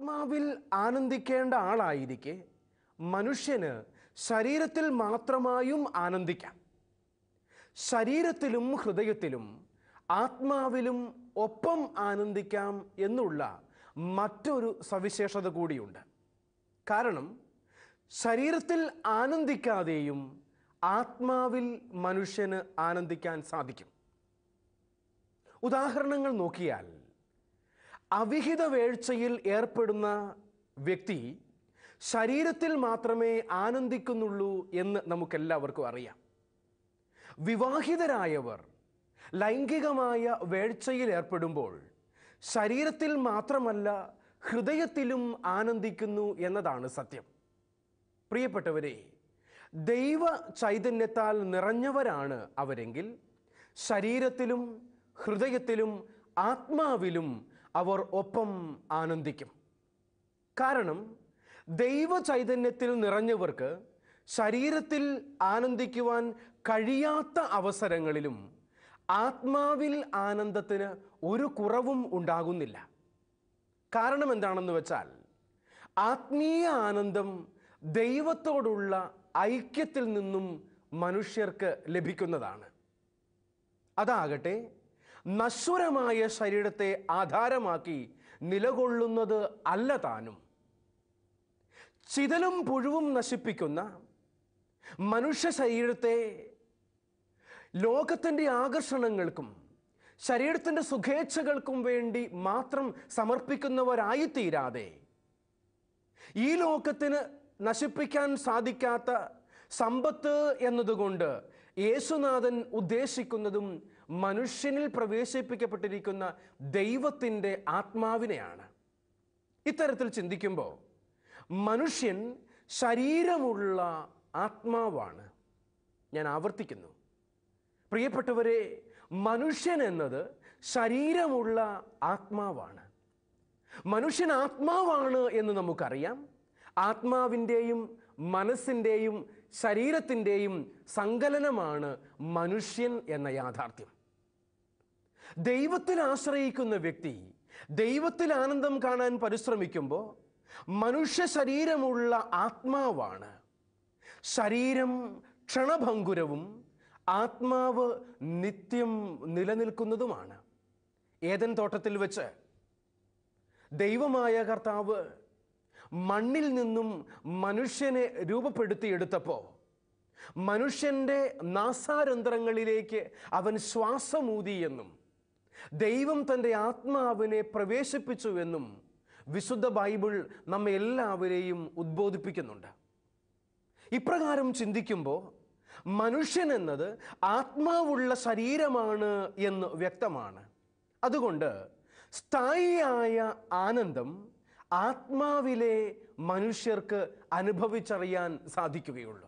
ആത്മാവിൽ ആനന്ദിക്കേണ്ട ആളായിരിക്കെ മനുഷ്യന് ശരീരത്തിൽ മാത്രമായും ആനന്ദിക്കാം ശരീരത്തിലും ഹൃദയത്തിലും ആത്മാവിലും ഒപ്പം ആനന്ദിക്കാം എന്നുള്ള മറ്റൊരു സവിശേഷത കൂടിയുണ്ട് കാരണം ശരീരത്തിൽ ആനന്ദിക്കാതെയും ആത്മാവിൽ മനുഷ്യന് ആനന്ദിക്കാൻ സാധിക്കും ഉദാഹരണങ്ങൾ നോക്കിയാൽ അവിഹിത വേഴ്ചയിൽ ഏർപ്പെടുന്ന വ്യക്തി ശരീരത്തിൽ മാത്രമേ ആനന്ദിക്കുന്നുള്ളൂ എന്ന് നമുക്കെല്ലാവർക്കും അറിയാം വിവാഹിതരായവർ ലൈംഗികമായ വേഴ്ചയിൽ ഏർപ്പെടുമ്പോൾ ശരീരത്തിൽ മാത്രമല്ല ഹൃദയത്തിലും ആനന്ദിക്കുന്നു എന്നതാണ് സത്യം പ്രിയപ്പെട്ടവരെ ദൈവ ചൈതന്യത്താൽ നിറഞ്ഞവരാണ് അവരെങ്കിൽ ശരീരത്തിലും ഹൃദയത്തിലും ആത്മാവിലും അവർ ഒപ്പം ആനന്ദിക്കും കാരണം ദൈവ ചൈതന്യത്തിൽ നിറഞ്ഞവർക്ക് ശരീരത്തിൽ ആനന്ദിക്കുവാൻ കഴിയാത്ത അവസരങ്ങളിലും ആത്മാവിൽ ആനന്ദത്തിന് ഒരു കുറവും ഉണ്ടാകുന്നില്ല കാരണം എന്താണെന്ന് വെച്ചാൽ ആത്മീയ ആനന്ദം ദൈവത്തോടുള്ള ഐക്യത്തിൽ നിന്നും മനുഷ്യർക്ക് ലഭിക്കുന്നതാണ് അതാകട്ടെ നശ്വരമായ ശരീരത്തെ ആധാരമാക്കി നിലകൊള്ളുന്നത് അല്ല താനും ചിതലും പുഴുവും നശിപ്പിക്കുന്ന മനുഷ്യ ശരീരത്തെ ലോകത്തിൻ്റെ ആകർഷണങ്ങൾക്കും ശരീരത്തിൻ്റെ സുഖേച്ഛകൾക്കും വേണ്ടി മാത്രം സമർപ്പിക്കുന്നവരായിത്തീരാതെ ഈ ലോകത്തിന് നശിപ്പിക്കാൻ സാധിക്കാത്ത സമ്പത്ത് എന്നതുകൊണ്ട് യേശുനാഥൻ ഉദ്ദേശിക്കുന്നതും മനുഷ്യനിൽ പ്രവേശിപ്പിക്കപ്പെട്ടിരിക്കുന്ന ദൈവത്തിൻ്റെ ആത്മാവിനെയാണ് ഇത്തരത്തിൽ ചിന്തിക്കുമ്പോൾ മനുഷ്യൻ ശരീരമുള്ള ആത്മാവാണ് ഞാൻ ആവർത്തിക്കുന്നു പ്രിയപ്പെട്ടവരെ മനുഷ്യൻ എന്നത് ശരീരമുള്ള ആത്മാവാണ് മനുഷ്യൻ ആത്മാവാണ് എന്ന് നമുക്കറിയാം ആത്മാവിൻ്റെയും മനസ്സിൻ്റെയും ശരീരത്തിൻ്റെയും സങ്കലനമാണ് മനുഷ്യൻ എന്ന യാഥാർത്ഥ്യം ദൈവത്തിൽ ആശ്രയിക്കുന്ന വ്യക്തി ദൈവത്തിൽ ആനന്ദം കാണാൻ പരിശ്രമിക്കുമ്പോൾ മനുഷ്യ ശരീരമുള്ള ആത്മാവാണ് ശരീരം ക്ഷണഭങ്കുരവും ആത്മാവ് നിത്യം നിലനിൽക്കുന്നതുമാണ് ഏതൻ തോട്ടത്തിൽ വെച്ച് ദൈവമായ കർത്താവ് മണ്ണിൽ നിന്നും മനുഷ്യനെ രൂപപ്പെടുത്തിയെടുത്തപ്പോൾ മനുഷ്യൻ്റെ നാസാരന്ധ്രങ്ങളിലേക്ക് അവൻ ശ്വാസമൂതിയെന്നും ദൈവം തൻ്റെ ആത്മാവിനെ പ്രവേശിപ്പിച്ചു എന്നും വിശുദ്ധ ബൈബിൾ നമ്മെ എല്ലാവരെയും ഉദ്ബോധിപ്പിക്കുന്നുണ്ട് ഇപ്രകാരം ചിന്തിക്കുമ്പോൾ മനുഷ്യൻ എന്നത് ആത്മാവുള്ള ശരീരമാണ് എന്ന് വ്യക്തമാണ് അതുകൊണ്ട് സ്ഥായിയായ ആനന്ദം ആത്മാവിലെ മനുഷ്യർക്ക് അനുഭവിച്ചറിയാൻ സാധിക്കുകയുള്ളൂ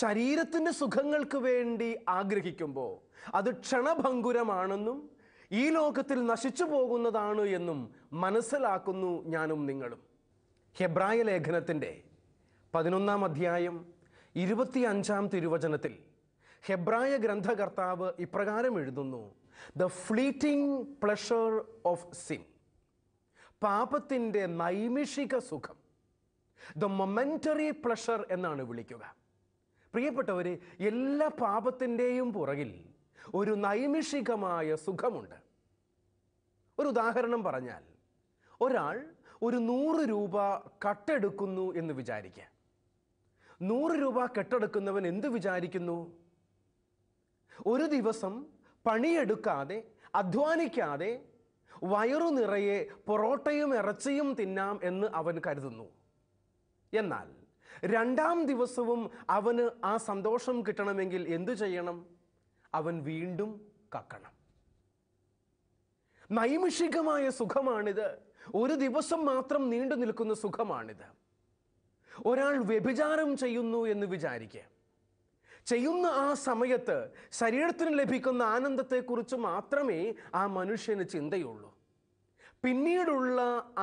ശരീരത്തിൻ്റെ സുഖങ്ങൾക്ക് വേണ്ടി ആഗ്രഹിക്കുമ്പോൾ അത് ക്ഷണഭങ്കുരമാണെന്നും ഈ ലോകത്തിൽ നശിച്ചു പോകുന്നതാണ് എന്നും മനസ്സിലാക്കുന്നു ഞാനും നിങ്ങളും ഹെബ്രായ ലേഖനത്തിൻ്റെ പതിനൊന്നാം അധ്യായം അഞ്ചാം തിരുവചനത്തിൽ ഹെബ്രായ ഗ്രന്ഥകർത്താവ് ഇപ്രകാരം എഴുതുന്നു the fleeting pleasure of sin പാപത്തിൻ്റെ നൈമിഷിക സുഖം ദ മൊമെൻ്ററി പ്ലഷർ എന്നാണ് വിളിക്കുക പ്രിയപ്പെട്ടവരെ എല്ലാ പാപത്തിൻ്റെയും പുറകിൽ ഒരു നൈമിഷികമായ സുഖമുണ്ട് ഒരു ഉദാഹരണം പറഞ്ഞാൽ ഒരാൾ ഒരു നൂറ് രൂപ കട്ടെടുക്കുന്നു എന്ന് വിചാരിക്കുക നൂറ് രൂപ കെട്ടെടുക്കുന്നവൻ എന്തു വിചാരിക്കുന്നു ഒരു ദിവസം പണിയെടുക്കാതെ അധ്വാനിക്കാതെ വയറു നിറയെ പൊറോട്ടയും ഇറച്ചിയും തിന്നാം എന്ന് അവൻ കരുതുന്നു എന്നാൽ രണ്ടാം ദിവസവും അവന് ആ സന്തോഷം കിട്ടണമെങ്കിൽ എന്തു ചെയ്യണം അവൻ വീണ്ടും കക്കണം നൈമിഷികമായ സുഖമാണിത് ഒരു ദിവസം മാത്രം നീണ്ടു നിൽക്കുന്ന സുഖമാണിത് ഒരാൾ വ്യഭിചാരം ചെയ്യുന്നു എന്ന് വിചാരിക്കുക ചെയ്യുന്ന ആ സമയത്ത് ശരീരത്തിന് ലഭിക്കുന്ന ആനന്ദത്തെക്കുറിച്ച് മാത്രമേ ആ മനുഷ്യന് ചിന്തയുള്ളൂ പിന്നീടുള്ള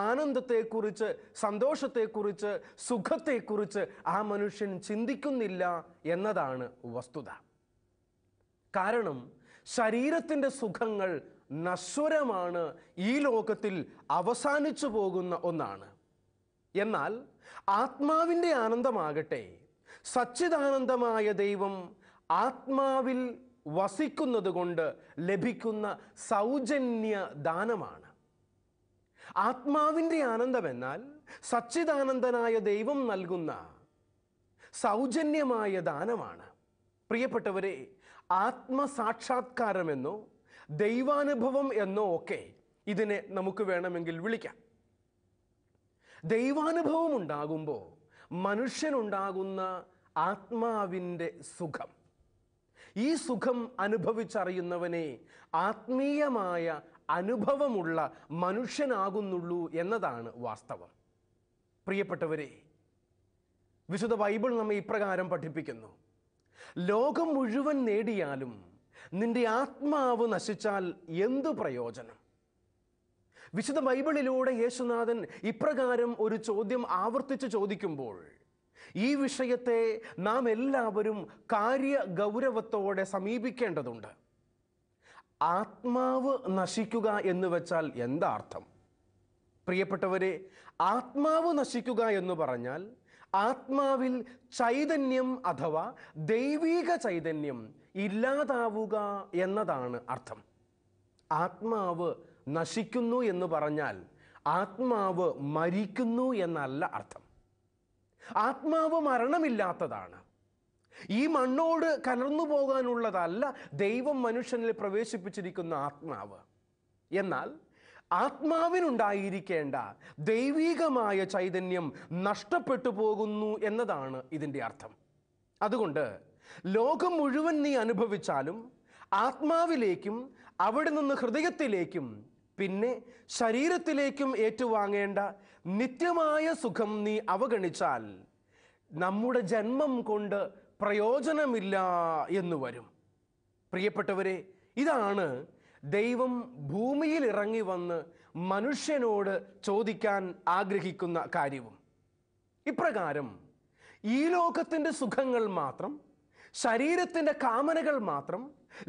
ആനന്ദത്തെക്കുറിച്ച് സന്തോഷത്തെക്കുറിച്ച് സുഖത്തെക്കുറിച്ച് ആ മനുഷ്യൻ ചിന്തിക്കുന്നില്ല എന്നതാണ് വസ്തുത കാരണം ശരീരത്തിൻ്റെ സുഖങ്ങൾ നശ്വരമാണ് ഈ ലോകത്തിൽ അവസാനിച്ചു പോകുന്ന ഒന്നാണ് എന്നാൽ ആത്മാവിൻ്റെ ആനന്ദമാകട്ടെ സച്ചിദാനന്ദമായ ദൈവം ആത്മാവിൽ വസിക്കുന്നത് കൊണ്ട് ലഭിക്കുന്ന സൗജന്യ ദാനമാണ് ആത്മാവിൻ്റെ ആനന്ദമെന്നാൽ സച്ചിദാനന്ദനായ ദൈവം നൽകുന്ന സൗജന്യമായ ദാനമാണ് പ്രിയപ്പെട്ടവരെ ആത്മസാക്ഷാത്കാരമെന്നോ ദൈവാനുഭവം എന്നോ ഒക്കെ ഇതിനെ നമുക്ക് വേണമെങ്കിൽ വിളിക്കാം ദൈവാനുഭവം ഉണ്ടാകുമ്പോൾ മനുഷ്യനുണ്ടാകുന്ന ആത്മാവിൻ്റെ സുഖം ഈ സുഖം അനുഭവിച്ചറിയുന്നവനെ ആത്മീയമായ അനുഭവമുള്ള മനുഷ്യനാകുന്നുള്ളൂ എന്നതാണ് വാസ്തവം പ്രിയപ്പെട്ടവരെ വിശുദ്ധ ബൈബിൾ നമ്മെ ഇപ്രകാരം പഠിപ്പിക്കുന്നു ലോകം മുഴുവൻ നേടിയാലും നിന്റെ ആത്മാവ് നശിച്ചാൽ എന്തു പ്രയോജനം വിശുദ്ധ ബൈബിളിലൂടെ യേശുനാഥൻ ഇപ്രകാരം ഒരു ചോദ്യം ആവർത്തിച്ച് ചോദിക്കുമ്പോൾ ഈ വിഷയത്തെ നാം എല്ലാവരും കാര്യ ഗൗരവത്തോടെ സമീപിക്കേണ്ടതുണ്ട് ആത്മാവ് നശിക്കുക എന്ന് വെച്ചാൽ എന്താ അർത്ഥം പ്രിയപ്പെട്ടവരെ ആത്മാവ് നശിക്കുക എന്ന് പറഞ്ഞാൽ ആത്മാവിൽ ചൈതന്യം അഥവാ ദൈവീക ചൈതന്യം ഇല്ലാതാവുക എന്നതാണ് അർത്ഥം ആത്മാവ് നശിക്കുന്നു എന്ന് പറഞ്ഞാൽ ആത്മാവ് മരിക്കുന്നു എന്നല്ല അർത്ഥം ആത്മാവ് മരണമില്ലാത്തതാണ് ഈ മണ്ണോട് കലർന്നു പോകാനുള്ളതല്ല ദൈവം മനുഷ്യനിൽ പ്രവേശിപ്പിച്ചിരിക്കുന്ന ആത്മാവ് എന്നാൽ ആത്മാവിനുണ്ടായിരിക്കേണ്ട ദൈവീകമായ ചൈതന്യം നഷ്ടപ്പെട്ടു പോകുന്നു എന്നതാണ് ഇതിൻ്റെ അർത്ഥം അതുകൊണ്ട് ലോകം മുഴുവൻ നീ അനുഭവിച്ചാലും ആത്മാവിലേക്കും അവിടെ നിന്ന് ഹൃദയത്തിലേക്കും പിന്നെ ശരീരത്തിലേക്കും ഏറ്റുവാങ്ങേണ്ട നിത്യമായ സുഖം നീ അവഗണിച്ചാൽ നമ്മുടെ ജന്മം കൊണ്ട് പ്രയോജനമില്ല എന്ന് വരും പ്രിയപ്പെട്ടവരെ ഇതാണ് ദൈവം ഭൂമിയിൽ ഇറങ്ങി വന്ന് മനുഷ്യനോട് ചോദിക്കാൻ ആഗ്രഹിക്കുന്ന കാര്യവും ഇപ്രകാരം ഈ ലോകത്തിൻ്റെ സുഖങ്ങൾ മാത്രം ശരീരത്തിൻ്റെ കാമനകൾ മാത്രം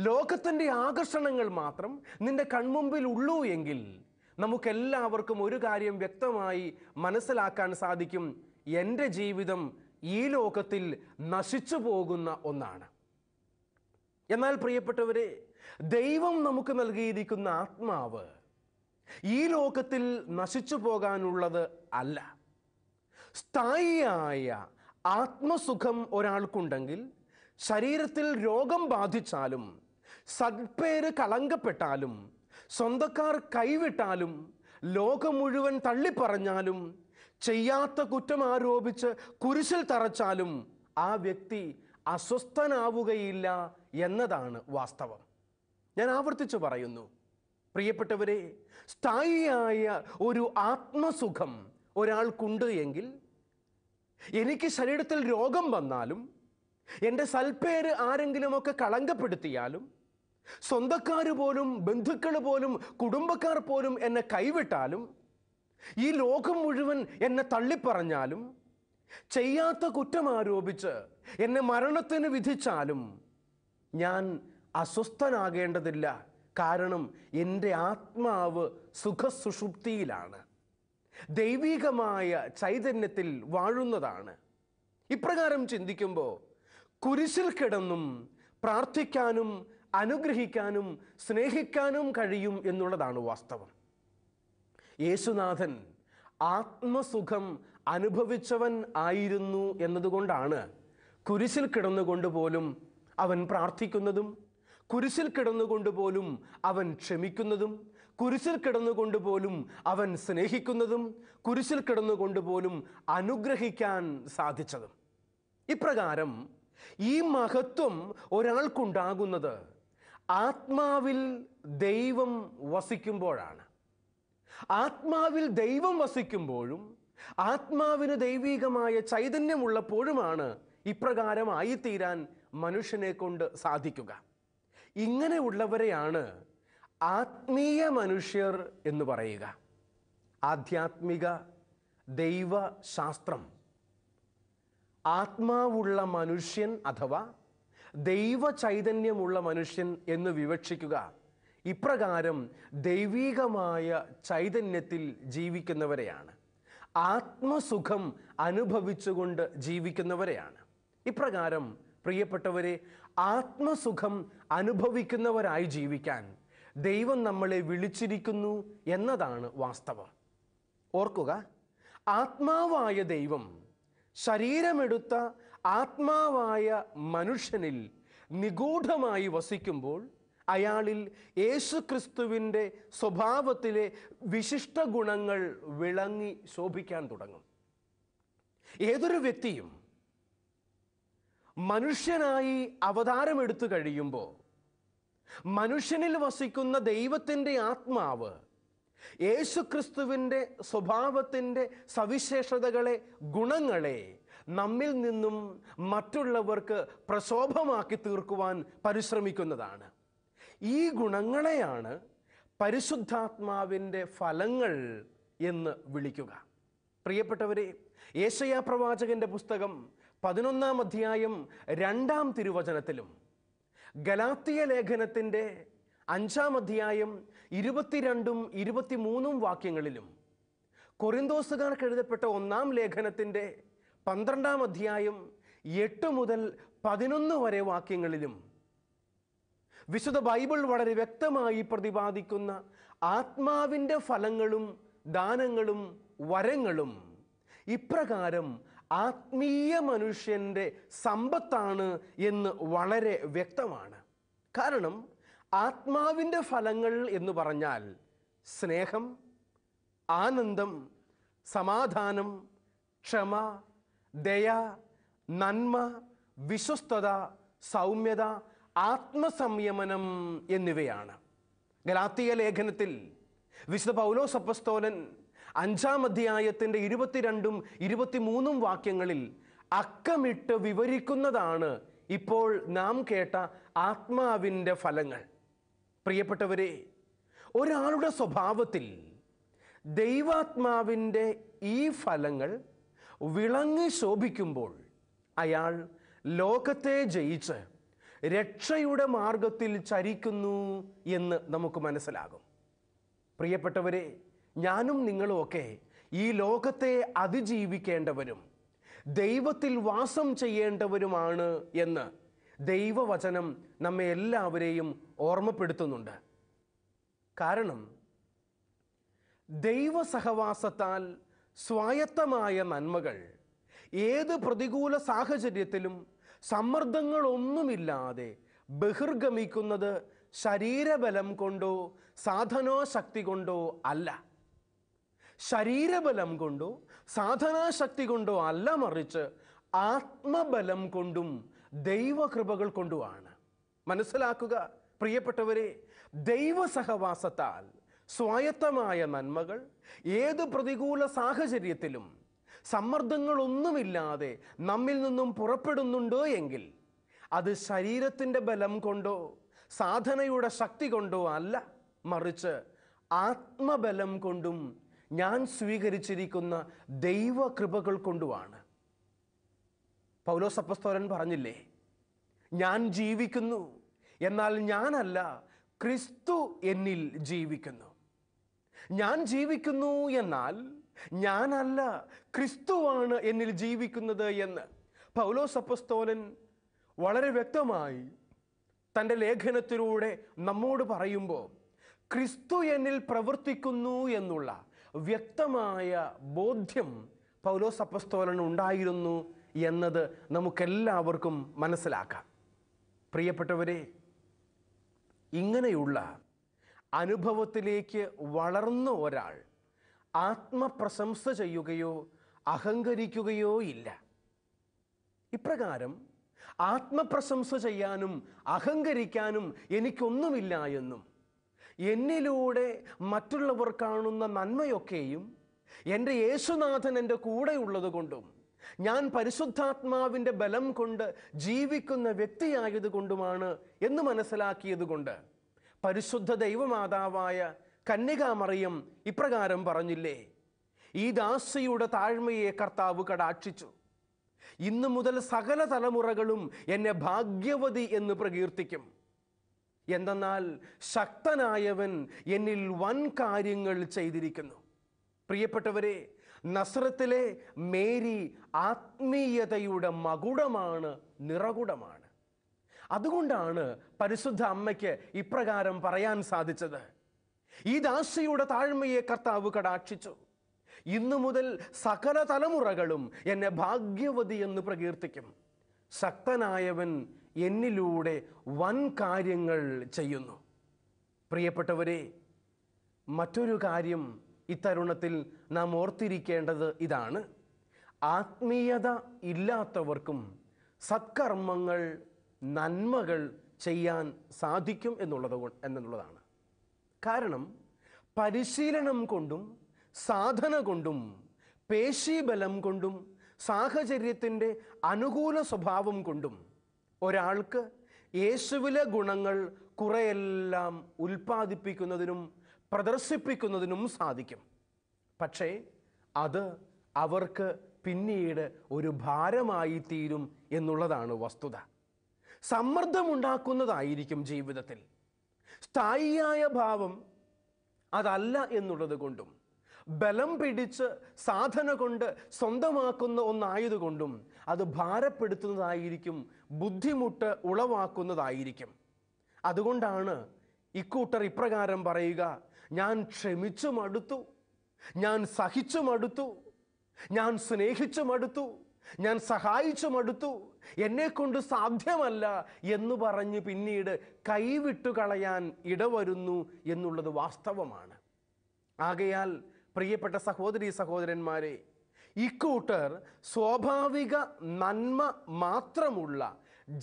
ലോകത്തിൻ്റെ ആകർഷണങ്ങൾ മാത്രം നിന്റെ കൺമുമ്പിൽ ഉള്ളൂ എങ്കിൽ നമുക്കെല്ലാവർക്കും ഒരു കാര്യം വ്യക്തമായി മനസ്സിലാക്കാൻ സാധിക്കും എൻ്റെ ജീവിതം ഈ ലോകത്തിൽ നശിച്ചു പോകുന്ന ഒന്നാണ് എന്നാൽ പ്രിയപ്പെട്ടവരെ ദൈവം നമുക്ക് നൽകിയിരിക്കുന്ന ആത്മാവ് ഈ ലോകത്തിൽ നശിച്ചു പോകാനുള്ളത് അല്ല സ്ഥായിയായ ആത്മസുഖം ഒരാൾക്കുണ്ടെങ്കിൽ ശരീരത്തിൽ രോഗം ബാധിച്ചാലും സത്പേര് കളങ്കപ്പെട്ടാലും സ്വന്തക്കാർ കൈവിട്ടാലും ലോകം മുഴുവൻ തള്ളിപ്പറഞ്ഞാലും ചെയ്യാത്ത കുറ്റം ആരോപിച്ച് കുരിശിൽ തറച്ചാലും ആ വ്യക്തി അസ്വസ്ഥനാവുകയില്ല എന്നതാണ് വാസ്തവം ഞാൻ ആവർത്തിച്ചു പറയുന്നു പ്രിയപ്പെട്ടവരെ സ്ഥായിയായ ഒരു ആത്മസുഖം ഒരാൾക്കുണ്ട് എങ്കിൽ എനിക്ക് ശരീരത്തിൽ രോഗം വന്നാലും എൻ്റെ സൽപ്പേര് ആരെങ്കിലുമൊക്കെ കളങ്കപ്പെടുത്തിയാലും സ്വന്തക്കാർ പോലും ബന്ധുക്കൾ പോലും കുടുംബക്കാർ പോലും എന്നെ കൈവിട്ടാലും ഈ ലോകം മുഴുവൻ എന്നെ തള്ളിപ്പറഞ്ഞാലും ചെയ്യാത്ത കുറ്റം ആരോപിച്ച് എന്നെ മരണത്തിന് വിധിച്ചാലും ഞാൻ അസ്വസ്ഥനാകേണ്ടതില്ല കാരണം എൻ്റെ ആത്മാവ് സുഖസുഷുപ്തിയിലാണ് ദൈവികമായ ചൈതന്യത്തിൽ വാഴുന്നതാണ് ഇപ്രകാരം ചിന്തിക്കുമ്പോൾ കുരിശിൽ കിടന്നും പ്രാർത്ഥിക്കാനും അനുഗ്രഹിക്കാനും സ്നേഹിക്കാനും കഴിയും എന്നുള്ളതാണ് വാസ്തവം യേശുനാഥൻ ആത്മസുഖം അനുഭവിച്ചവൻ ആയിരുന്നു എന്നതുകൊണ്ടാണ് കുരിശിൽ കിടന്നുകൊണ്ട് പോലും അവൻ പ്രാർത്ഥിക്കുന്നതും കുരിശിൽ കിടന്നുകൊണ്ട് പോലും അവൻ ക്ഷമിക്കുന്നതും കുരിശിൽ കിടന്നുകൊണ്ട് പോലും അവൻ സ്നേഹിക്കുന്നതും കുരിശിൽ കിടന്നുകൊണ്ട് പോലും അനുഗ്രഹിക്കാൻ സാധിച്ചതും ഇപ്രകാരം ഈ മഹത്വം ഒരാൾക്കുണ്ടാകുന്നത് ആത്മാവിൽ ദൈവം വസിക്കുമ്പോഴാണ് ആത്മാവിൽ ദൈവം വസിക്കുമ്പോഴും ആത്മാവിന് ദൈവീകമായ ചൈതന്യമുള്ളപ്പോഴുമാണ് ഇപ്രകാരമായിത്തീരാൻ മനുഷ്യനെ കൊണ്ട് സാധിക്കുക ഇങ്ങനെയുള്ളവരെയാണ് ആത്മീയ മനുഷ്യർ എന്ന് പറയുക ആധ്യാത്മിക ദൈവശാസ്ത്രം ആത്മാവുള്ള മനുഷ്യൻ അഥവാ ദൈവ ചൈതന്യമുള്ള മനുഷ്യൻ എന്ന് വിവക്ഷിക്കുക ഇപ്രകാരം ദൈവീകമായ ചൈതന്യത്തിൽ ജീവിക്കുന്നവരെയാണ് ആത്മസുഖം അനുഭവിച്ചുകൊണ്ട് ജീവിക്കുന്നവരെയാണ് ഇപ്രകാരം പ്രിയപ്പെട്ടവരെ ആത്മസുഖം അനുഭവിക്കുന്നവരായി ജീവിക്കാൻ ദൈവം നമ്മളെ വിളിച്ചിരിക്കുന്നു എന്നതാണ് വാസ്തവം ഓർക്കുക ആത്മാവായ ദൈവം ശരീരമെടുത്ത ആത്മാവായ മനുഷ്യനിൽ നിഗൂഢമായി വസിക്കുമ്പോൾ അയാളിൽ യേശുക്രിസ്തുവിൻ്റെ സ്വഭാവത്തിലെ വിശിഷ്ട ഗുണങ്ങൾ വിളങ്ങി ശോഭിക്കാൻ തുടങ്ങും ഏതൊരു വ്യക്തിയും മനുഷ്യനായി അവതാരമെടുത്തു കഴിയുമ്പോൾ മനുഷ്യനിൽ വസിക്കുന്ന ദൈവത്തിൻ്റെ ആത്മാവ് യേശുക്രിസ്തുവിൻ്റെ സ്വഭാവത്തിൻ്റെ സവിശേഷതകളെ ഗുണങ്ങളെ നമ്മിൽ നിന്നും മറ്റുള്ളവർക്ക് പ്രശോഭമാക്കി തീർക്കുവാൻ പരിശ്രമിക്കുന്നതാണ് ഈ ഗുണങ്ങളെയാണ് പരിശുദ്ധാത്മാവിൻ്റെ ഫലങ്ങൾ എന്ന് വിളിക്കുക പ്രിയപ്പെട്ടവരെ ഏഷയ പ്രവാചകന്റെ പുസ്തകം പതിനൊന്നാം അധ്യായം രണ്ടാം തിരുവചനത്തിലും ഗലാത്തിയ ലേഖനത്തിൻ്റെ അഞ്ചാം അധ്യായം ഇരുപത്തിരണ്ടും ഇരുപത്തിമൂന്നും വാക്യങ്ങളിലും കൊറിന്തോസുകാർക്ക് എഴുതപ്പെട്ട ഒന്നാം ലേഖനത്തിൻ്റെ പന്ത്രണ്ടാം അധ്യായം എട്ട് മുതൽ പതിനൊന്ന് വരെ വാക്യങ്ങളിലും വിശുദ്ധ ബൈബിൾ വളരെ വ്യക്തമായി പ്രതിപാദിക്കുന്ന ആത്മാവിൻ്റെ ഫലങ്ങളും ദാനങ്ങളും വരങ്ങളും ഇപ്രകാരം ആത്മീയ മനുഷ്യൻ്റെ സമ്പത്താണ് എന്ന് വളരെ വ്യക്തമാണ് കാരണം ആത്മാവിൻ്റെ ഫലങ്ങൾ എന്ന് പറഞ്ഞാൽ സ്നേഹം ആനന്ദം സമാധാനം ക്ഷമ ദയ നന്മ വിശ്വസ്തത സൗമ്യത ആത്മസംയമനം എന്നിവയാണ് ഗലാത്തിയ ലേഖനത്തിൽ വിശുദ്ധ പൗലോസപ്പസ്തോലൻ അഞ്ചാം അധ്യായത്തിൻ്റെ ഇരുപത്തിരണ്ടും ഇരുപത്തിമൂന്നും വാക്യങ്ങളിൽ അക്കമിട്ട് വിവരിക്കുന്നതാണ് ഇപ്പോൾ നാം കേട്ട ആത്മാവിൻ്റെ ഫലങ്ങൾ പ്രിയപ്പെട്ടവരെ ഒരാളുടെ സ്വഭാവത്തിൽ ദൈവാത്മാവിൻ്റെ ഈ ഫലങ്ങൾ വിളങ്ങി ശോഭിക്കുമ്പോൾ അയാൾ ലോകത്തെ ജയിച്ച് രക്ഷയുടെ മാർഗത്തിൽ ചരിക്കുന്നു എന്ന് നമുക്ക് മനസ്സിലാകും പ്രിയപ്പെട്ടവരെ ഞാനും നിങ്ങളുമൊക്കെ ഈ ലോകത്തെ അതിജീവിക്കേണ്ടവരും ദൈവത്തിൽ വാസം ചെയ്യേണ്ടവരുമാണ് എന്ന് ദൈവവചനം നമ്മെ എല്ലാവരെയും ഓർമ്മപ്പെടുത്തുന്നുണ്ട് കാരണം ദൈവ സഹവാസത്താൽ സ്വായത്തമായ നന്മകൾ ഏത് പ്രതികൂല സാഹചര്യത്തിലും സമ്മർദ്ദങ്ങളൊന്നുമില്ലാതെ ബഹിർഗമിക്കുന്നത് ശരീരബലം കൊണ്ടോ സാധനാശക്തി കൊണ്ടോ അല്ല ശരീരബലം കൊണ്ടോ സാധനാശക്തി കൊണ്ടോ അല്ല മറിച്ച് ആത്മബലം കൊണ്ടും ദൈവകൃപകൾ കൊണ്ടുമാണ് മനസ്സിലാക്കുക പ്രിയപ്പെട്ടവരെ ദൈവസഹവാസത്താൽ സ്വായത്തമായ നന്മകൾ ഏത് പ്രതികൂല സാഹചര്യത്തിലും സമ്മർദ്ദങ്ങളൊന്നുമില്ലാതെ നമ്മിൽ നിന്നും പുറപ്പെടുന്നുണ്ടോ എങ്കിൽ അത് ശരീരത്തിൻ്റെ ബലം കൊണ്ടോ സാധനയുടെ ശക്തി കൊണ്ടോ അല്ല മറിച്ച് ആത്മബലം കൊണ്ടും ഞാൻ സ്വീകരിച്ചിരിക്കുന്ന ദൈവകൃപകൾ കൊണ്ടുമാണ് പൗലോസപ്പസ്തോരൻ പറഞ്ഞില്ലേ ഞാൻ ജീവിക്കുന്നു എന്നാൽ ഞാനല്ല ക്രിസ്തു എന്നിൽ ജീവിക്കുന്നു ഞാൻ ജീവിക്കുന്നു എന്നാൽ ഞാനല്ല ക്രിസ്തുവാണ് എന്നിൽ ജീവിക്കുന്നത് എന്ന് പൗലോസ് അപ്പസ്തോലൻ വളരെ വ്യക്തമായി തൻ്റെ ലേഖനത്തിലൂടെ നമ്മോട് പറയുമ്പോൾ ക്രിസ്തു എന്നിൽ പ്രവർത്തിക്കുന്നു എന്നുള്ള വ്യക്തമായ ബോധ്യം പൗലോസ് അപ്പസ്തോലന് ഉണ്ടായിരുന്നു എന്നത് നമുക്കെല്ലാവർക്കും മനസ്സിലാക്കാം പ്രിയപ്പെട്ടവരെ ഇങ്ങനെയുള്ള അനുഭവത്തിലേക്ക് വളർന്ന ഒരാൾ ആത്മപ്രശംസ ചെയ്യുകയോ അഹങ്കരിക്കുകയോ ഇല്ല ഇപ്രകാരം ആത്മപ്രശംസ ചെയ്യാനും അഹങ്കരിക്കാനും എനിക്കൊന്നുമില്ല എന്നും എന്നിലൂടെ മറ്റുള്ളവർ കാണുന്ന നന്മയൊക്കെയും എൻ്റെ യേശുനാഥൻ എൻ്റെ കൂടെ ഉള്ളതുകൊണ്ടും ഞാൻ പരിശുദ്ധാത്മാവിൻ്റെ ബലം കൊണ്ട് ജീവിക്കുന്ന വ്യക്തിയായതുകൊണ്ടുമാണ് എന്ന് മനസ്സിലാക്കിയതുകൊണ്ട് പരിശുദ്ധ ദൈവമാതാവായ കന്യകാമറിയും ഇപ്രകാരം പറഞ്ഞില്ലേ ഈ ദാസിയുടെ താഴ്മയെ കർത്താവ് കടാക്ഷിച്ചു ഇന്നു മുതൽ സകല തലമുറകളും എന്നെ ഭാഗ്യവതി എന്ന് പ്രകീർത്തിക്കും എന്തെന്നാൽ ശക്തനായവൻ എന്നിൽ വൻ കാര്യങ്ങൾ ചെയ്തിരിക്കുന്നു പ്രിയപ്പെട്ടവരെ നസ്രത്തിലെ മേരി ആത്മീയതയുടെ മകുടമാണ് നിറകുടമാണ് അതുകൊണ്ടാണ് പരിശുദ്ധ അമ്മയ്ക്ക് ഇപ്രകാരം പറയാൻ സാധിച്ചത് ഈ ദാസിയുടെ താഴ്മയെ കർത്താവ് കടാക്ഷിച്ചു ഇന്നു മുതൽ സകല തലമുറകളും എന്നെ ഭാഗ്യവതി എന്ന് പ്രകീർത്തിക്കും ശക്തനായവൻ എന്നിലൂടെ വൻ കാര്യങ്ങൾ ചെയ്യുന്നു പ്രിയപ്പെട്ടവരെ മറ്റൊരു കാര്യം ഇത്തരുണത്തിൽ നാം ഓർത്തിരിക്കേണ്ടത് ഇതാണ് ആത്മീയത ഇല്ലാത്തവർക്കും സത്കർമ്മങ്ങൾ നന്മകൾ ചെയ്യാൻ സാധിക്കും എന്നുള്ളത് എന്നുള്ളതാണ് കാരണം പരിശീലനം കൊണ്ടും സാധന കൊണ്ടും പേശീബലം കൊണ്ടും സാഹചര്യത്തിൻ്റെ അനുകൂല സ്വഭാവം കൊണ്ടും ഒരാൾക്ക് യേശുവിലെ ഗുണങ്ങൾ കുറെയെല്ലാം ഉൽപ്പാദിപ്പിക്കുന്നതിനും പ്രദർശിപ്പിക്കുന്നതിനും സാധിക്കും പക്ഷേ അത് അവർക്ക് പിന്നീട് ഒരു ഭാരമായി തീരും എന്നുള്ളതാണ് വസ്തുത സമ്മർദ്ദമുണ്ടാക്കുന്നതായിരിക്കും ജീവിതത്തിൽ സ്ഥായിയായ ഭാവം അതല്ല എന്നുള്ളത് കൊണ്ടും ബലം പിടിച്ച് സാധന കൊണ്ട് സ്വന്തമാക്കുന്ന ഒന്നായതുകൊണ്ടും അത് ഭാരപ്പെടുത്തുന്നതായിരിക്കും ബുദ്ധിമുട്ട് ഉളവാക്കുന്നതായിരിക്കും അതുകൊണ്ടാണ് ഇക്കൂട്ടർ ഇപ്രകാരം പറയുക ഞാൻ ക്ഷമിച്ചു മടുത്തു ഞാൻ സഹിച്ചു മടുത്തു ഞാൻ സ്നേഹിച്ചു മടുത്തു ഞാൻ സഹായിച്ചു മടുത്തു എന്നെക്കൊണ്ട് സാധ്യമല്ല എന്ന് പറഞ്ഞ് പിന്നീട് കൈവിട്ടു കളയാൻ ഇടവരുന്നു എന്നുള്ളത് വാസ്തവമാണ് ആകയാൽ പ്രിയപ്പെട്ട സഹോദരി സഹോദരന്മാരെ ഇക്കൂട്ടർ സ്വാഭാവിക നന്മ മാത്രമുള്ള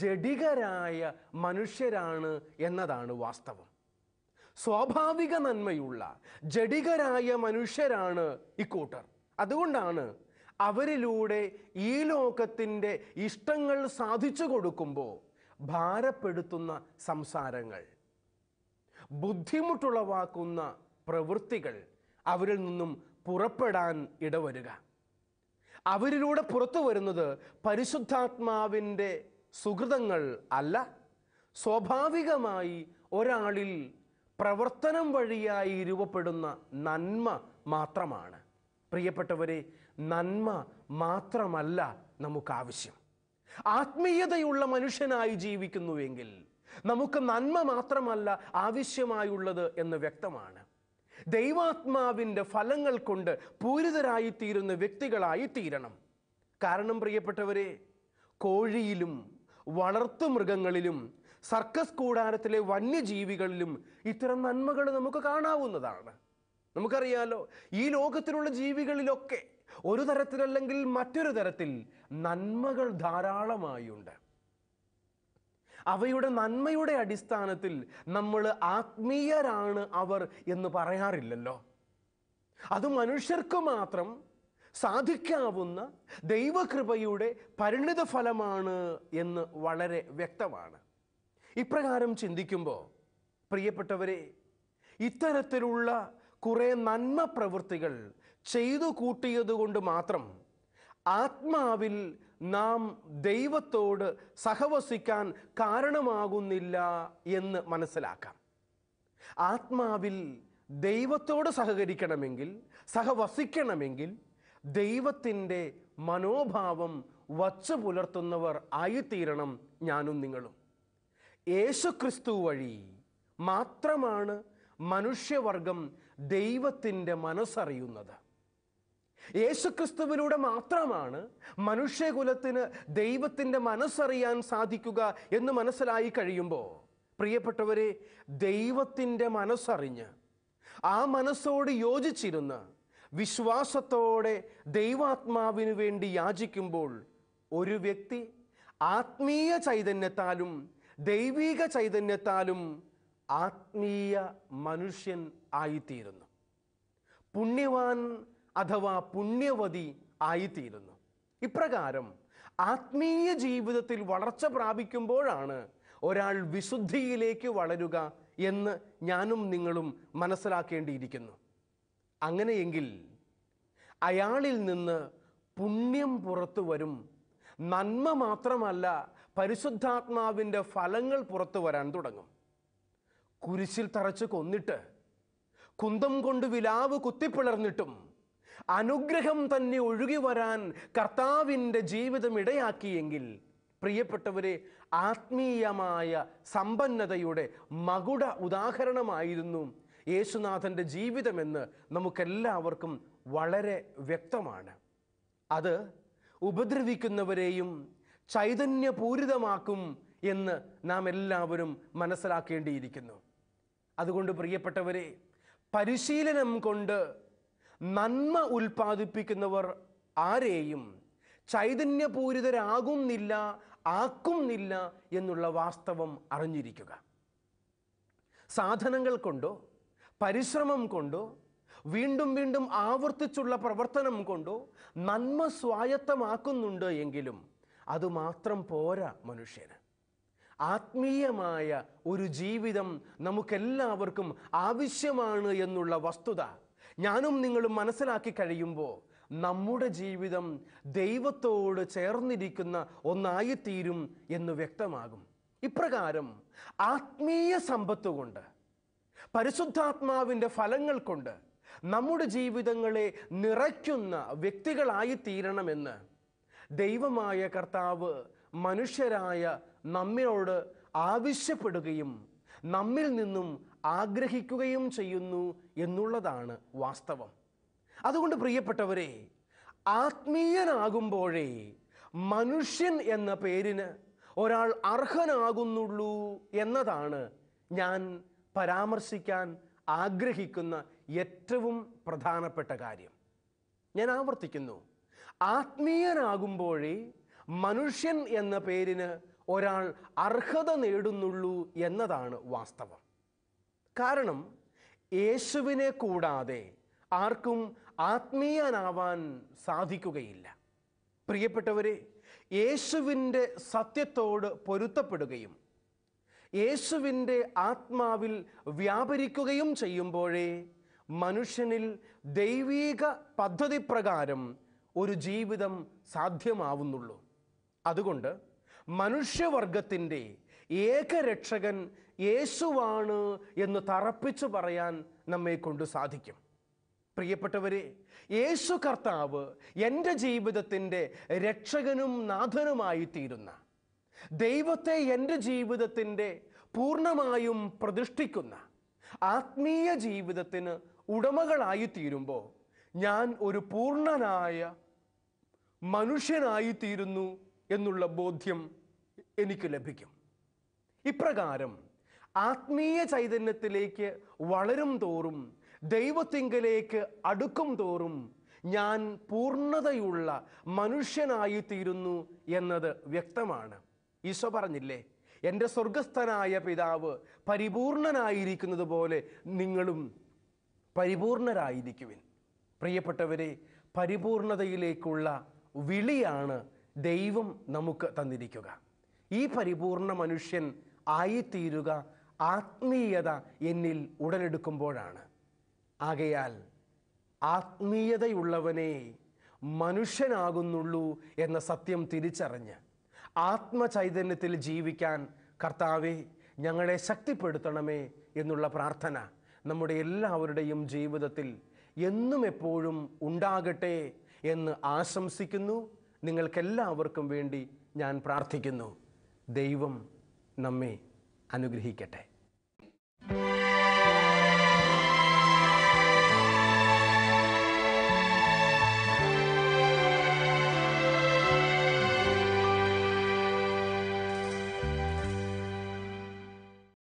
ജഡികരായ മനുഷ്യരാണ് എന്നതാണ് വാസ്തവം സ്വാഭാവിക നന്മയുള്ള ജഡികരായ മനുഷ്യരാണ് ഇക്കൂട്ടർ അതുകൊണ്ടാണ് അവരിലൂടെ ഈ ലോകത്തിൻ്റെ ഇഷ്ടങ്ങൾ സാധിച്ചു കൊടുക്കുമ്പോൾ ഭാരപ്പെടുത്തുന്ന സംസാരങ്ങൾ ബുദ്ധിമുട്ടുളവാക്കുന്ന പ്രവൃത്തികൾ അവരിൽ നിന്നും പുറപ്പെടാൻ ഇടവരുക അവരിലൂടെ പുറത്തു വരുന്നത് പരിശുദ്ധാത്മാവിൻ്റെ സുഹൃതങ്ങൾ അല്ല സ്വാഭാവികമായി ഒരാളിൽ പ്രവർത്തനം വഴിയായി രൂപപ്പെടുന്ന നന്മ മാത്രമാണ് പ്രിയപ്പെട്ടവരെ നന്മ മാത്രമല്ല നമുക്കാവശ്യം ആത്മീയതയുള്ള മനുഷ്യനായി ജീവിക്കുന്നുവെങ്കിൽ നമുക്ക് നന്മ മാത്രമല്ല ആവശ്യമായുള്ളത് എന്ന് വ്യക്തമാണ് ദൈവാത്മാവിൻ്റെ ഫലങ്ങൾ കൊണ്ട് പൂരിതരായിത്തീരുന്ന വ്യക്തികളായി തീരണം കാരണം പ്രിയപ്പെട്ടവരെ കോഴിയിലും വളർത്തു മൃഗങ്ങളിലും സർക്കസ് കൂടാരത്തിലെ വന്യജീവികളിലും ഇത്തരം നന്മകൾ നമുക്ക് കാണാവുന്നതാണ് നമുക്കറിയാലോ ഈ ലോകത്തിലുള്ള ജീവികളിലൊക്കെ ഒരു തരത്തിലല്ലെങ്കിൽ മറ്റൊരു തരത്തിൽ നന്മകൾ ധാരാളമായുണ്ട് അവയുടെ നന്മയുടെ അടിസ്ഥാനത്തിൽ നമ്മൾ ആത്മീയരാണ് അവർ എന്ന് പറയാറില്ലല്ലോ അത് മനുഷ്യർക്ക് മാത്രം സാധിക്കാവുന്ന ദൈവകൃപയുടെ പരിണിത ഫലമാണ് എന്ന് വളരെ വ്യക്തമാണ് ഇപ്രകാരം ചിന്തിക്കുമ്പോൾ പ്രിയപ്പെട്ടവരെ ഇത്തരത്തിലുള്ള കുറേ നന്മ പ്രവൃത്തികൾ ചെയ്തു കൂട്ടിയതുകൊണ്ട് മാത്രം ആത്മാവിൽ നാം ദൈവത്തോട് സഹവസിക്കാൻ കാരണമാകുന്നില്ല എന്ന് മനസ്സിലാക്കാം ആത്മാവിൽ ദൈവത്തോട് സഹകരിക്കണമെങ്കിൽ സഹവസിക്കണമെങ്കിൽ ദൈവത്തിൻ്റെ മനോഭാവം വച്ചു പുലർത്തുന്നവർ ആയിത്തീരണം ഞാനും നിങ്ങളും യേശുക്രിസ്തു വഴി മാത്രമാണ് മനുഷ്യവർഗം ദൈവത്തിൻ്റെ മനസ്സറിയുന്നത് യേശുക്രിസ്തുവിലൂടെ മാത്രമാണ് മനുഷ്യകുലത്തിന് ദൈവത്തിൻ്റെ മനസ്സറിയാൻ സാധിക്കുക എന്ന് മനസ്സിലായി കഴിയുമ്പോൾ പ്രിയപ്പെട്ടവരെ ദൈവത്തിൻ്റെ മനസ്സറിഞ്ഞ് ആ മനസ്സോട് യോജിച്ചിരുന്ന് വിശ്വാസത്തോടെ ദൈവാത്മാവിനു വേണ്ടി യാചിക്കുമ്പോൾ ഒരു വ്യക്തി ആത്മീയ ചൈതന്യത്താലും ദൈവീക ചൈതന്യത്താലും ആത്മീയ മനുഷ്യൻ ആയിത്തീരുന്നു പുണ്യവാൻ അഥവാ പുണ്യവതി ആയിത്തീരുന്നു ഇപ്രകാരം ആത്മീയ ജീവിതത്തിൽ വളർച്ച പ്രാപിക്കുമ്പോഴാണ് ഒരാൾ വിശുദ്ധിയിലേക്ക് വളരുക എന്ന് ഞാനും നിങ്ങളും മനസ്സിലാക്കേണ്ടിയിരിക്കുന്നു അങ്ങനെയെങ്കിൽ അയാളിൽ നിന്ന് പുണ്യം പുറത്തു വരും നന്മ മാത്രമല്ല പരിശുദ്ധാത്മാവിൻ്റെ ഫലങ്ങൾ പുറത്തു വരാൻ തുടങ്ങും കുരിശിൽ തറച്ച് കൊന്നിട്ട് കുന്തം കൊണ്ട് വിലാവ് കുത്തിപ്പിളർന്നിട്ടും അനുഗ്രഹം തന്നെ ഒഴുകി വരാൻ കർത്താവിൻ്റെ ജീവിതം ഇടയാക്കിയെങ്കിൽ പ്രിയപ്പെട്ടവരെ ആത്മീയമായ സമ്പന്നതയുടെ മകുട ഉദാഹരണമായിരുന്നു യേശുനാഥൻ്റെ ജീവിതമെന്ന് നമുക്കെല്ലാവർക്കും വളരെ വ്യക്തമാണ് അത് ഉപദ്രവിക്കുന്നവരെയും ചൈതന്യപൂരിതമാക്കും എന്ന് നാം എല്ലാവരും മനസ്സിലാക്കേണ്ടിയിരിക്കുന്നു അതുകൊണ്ട് പ്രിയപ്പെട്ടവരെ പരിശീലനം കൊണ്ട് നന്മ ഉൽപ്പാദിപ്പിക്കുന്നവർ ആരെയും ചൈതന്യപൂരിതരാകുന്നില്ല ആക്കുന്നില്ല എന്നുള്ള വാസ്തവം അറിഞ്ഞിരിക്കുക സാധനങ്ങൾ കൊണ്ടോ പരിശ്രമം കൊണ്ടോ വീണ്ടും വീണ്ടും ആവർത്തിച്ചുള്ള പ്രവർത്തനം കൊണ്ടോ നന്മ സ്വായത്തമാക്കുന്നുണ്ട് എങ്കിലും അതുമാത്രം പോരാ മനുഷ്യന് ആത്മീയമായ ഒരു ജീവിതം നമുക്കെല്ലാവർക്കും ആവശ്യമാണ് എന്നുള്ള വസ്തുത ഞാനും നിങ്ങളും മനസ്സിലാക്കി കഴിയുമ്പോൾ നമ്മുടെ ജീവിതം ദൈവത്തോട് ചേർന്നിരിക്കുന്ന ഒന്നായിത്തീരും എന്ന് വ്യക്തമാകും ഇപ്രകാരം ആത്മീയ സമ്പത്ത് കൊണ്ട് പരിശുദ്ധാത്മാവിൻ്റെ ഫലങ്ങൾ കൊണ്ട് നമ്മുടെ ജീവിതങ്ങളെ നിറയ്ക്കുന്ന വ്യക്തികളായിത്തീരണമെന്ന് ദൈവമായ കർത്താവ് മനുഷ്യരായ നമ്മയോട് ആവശ്യപ്പെടുകയും നമ്മിൽ നിന്നും ആഗ്രഹിക്കുകയും ചെയ്യുന്നു എന്നുള്ളതാണ് വാസ്തവം അതുകൊണ്ട് പ്രിയപ്പെട്ടവരെ ആത്മീയനാകുമ്പോഴേ മനുഷ്യൻ എന്ന പേരിന് ഒരാൾ അർഹനാകുന്നുള്ളൂ എന്നതാണ് ഞാൻ പരാമർശിക്കാൻ ആഗ്രഹിക്കുന്ന ഏറ്റവും പ്രധാനപ്പെട്ട കാര്യം ഞാൻ ആവർത്തിക്കുന്നു ആത്മീയനാകുമ്പോഴേ മനുഷ്യൻ എന്ന പേരിന് ഒരാൾ അർഹത നേടുന്നുള്ളൂ എന്നതാണ് വാസ്തവം കാരണം യേശുവിനെ കൂടാതെ ആർക്കും ആത്മീയനാവാൻ സാധിക്കുകയില്ല പ്രിയപ്പെട്ടവരെ യേശുവിൻ്റെ സത്യത്തോട് പൊരുത്തപ്പെടുകയും യേശുവിൻ്റെ ആത്മാവിൽ വ്യാപരിക്കുകയും ചെയ്യുമ്പോഴേ മനുഷ്യനിൽ ദൈവീക പദ്ധതി പ്രകാരം ഒരു ജീവിതം സാധ്യമാവുന്നുള്ളൂ അതുകൊണ്ട് മനുഷ്യവർഗത്തിൻ്റെ ഏകരക്ഷകൻ യേശുവാണ് എന്ന് തറപ്പിച്ചു പറയാൻ നമ്മെ കൊണ്ട് സാധിക്കും പ്രിയപ്പെട്ടവരെ യേശു കർത്താവ് എൻ്റെ ജീവിതത്തിൻ്റെ രക്ഷകനും നാഥനുമായി തീരുന്ന ദൈവത്തെ എൻ്റെ ജീവിതത്തിൻ്റെ പൂർണ്ണമായും പ്രതിഷ്ഠിക്കുന്ന ആത്മീയ ജീവിതത്തിന് ഉടമകളായി തീരുമ്പോൾ ഞാൻ ഒരു പൂർണ്ണനായ മനുഷ്യനായിത്തീരുന്നു എന്നുള്ള ബോധ്യം എനിക്ക് ലഭിക്കും ഇപ്രകാരം ആത്മീയ ചൈതന്യത്തിലേക്ക് വളരും തോറും ദൈവത്തിങ്കലേക്ക് അടുക്കും തോറും ഞാൻ പൂർണ്ണതയുള്ള മനുഷ്യനായിത്തീരുന്നു എന്നത് വ്യക്തമാണ് ഈശോ പറഞ്ഞില്ലേ എൻ്റെ സ്വർഗസ്ഥനായ പിതാവ് പരിപൂർണനായിരിക്കുന്നത് പോലെ നിങ്ങളും പരിപൂർണരായിരിക്കുവിൻ പ്രിയപ്പെട്ടവരെ പരിപൂർണതയിലേക്കുള്ള വിളിയാണ് ദൈവം നമുക്ക് തന്നിരിക്കുക ഈ പരിപൂർണ മനുഷ്യൻ ആയിത്തീരുക ആത്മീയത എന്നിൽ ഉടലെടുക്കുമ്പോഴാണ് ആകയാൽ ആത്മീയതയുള്ളവനെ മനുഷ്യനാകുന്നുള്ളൂ എന്ന സത്യം തിരിച്ചറിഞ്ഞ് ആത്മചൈതന്യത്തിൽ ജീവിക്കാൻ കർത്താവെ ഞങ്ങളെ ശക്തിപ്പെടുത്തണമേ എന്നുള്ള പ്രാർത്ഥന നമ്മുടെ എല്ലാവരുടെയും ജീവിതത്തിൽ എന്നും എപ്പോഴും ഉണ്ടാകട്ടെ എന്ന് ആശംസിക്കുന്നു നിങ്ങൾക്കെല്ലാവർക്കും വേണ്ടി ഞാൻ പ്രാർത്ഥിക്കുന്നു ദൈവം നമ്മെ അനുഗ്രഹിക്കട്ടെ Thank you.